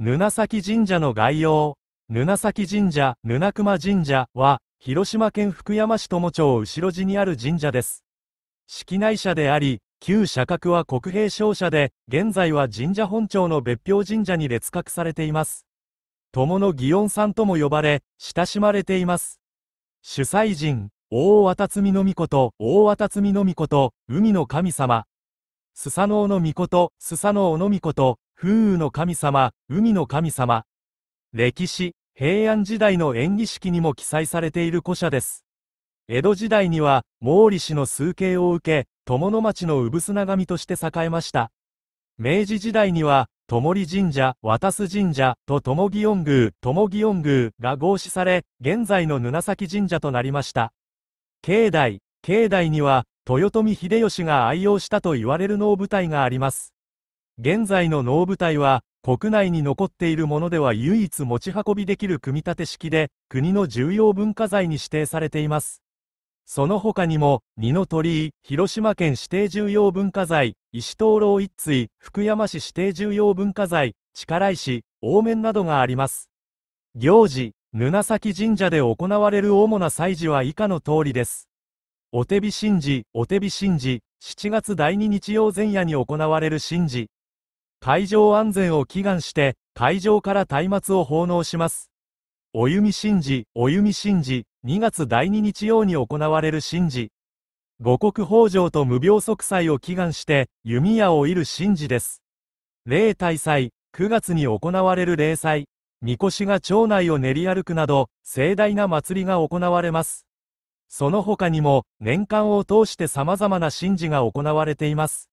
布崎神社の概要。布崎神社、布熊神社は、広島県福山市友町後ろ寺にある神社です。式内社であり、旧社格は国平商社で、現在は神社本庁の別表神社に列格されています。友の祇園さんとも呼ばれ、親しまれています。主催人、大渡積の御子と、大渡積の御子と、海の神様。スサノオの御子と、スサノオの御子と、風雨の神様、海の神様。歴史、平安時代の演技式にも記載されている古社です。江戸時代には、毛利氏の崇敬を受け、友野町の産砂神として栄えました。明治時代には、友利神社、渡す神社と友木園宮、友木園宮が合祀され、現在の沼崎神社となりました。境内、境内には、豊臣秀吉が愛用したと言われる能舞台があります。現在の能舞台は、国内に残っているものでは唯一持ち運びできる組み立て式で、国の重要文化財に指定されています。その他にも、二の鳥居、広島県指定重要文化財、石灯籠一対、福山市指定重要文化財、力石、大面などがあります。行事、布崎神社で行われる主な祭事は以下の通りです。お手火神事、お手火神事、7月第2日曜前夜に行われる神事、海上安全を祈願して、海上から松明を奉納します。お弓神事、お弓神事、2月第2日曜に行われる神事。五穀豊穣と無病息災を祈願して、弓矢を射る神事です。霊大祭、9月に行われる霊祭。みこしが町内を練り歩くなど、盛大な祭りが行われます。その他にも、年間を通して様々な神事が行われています。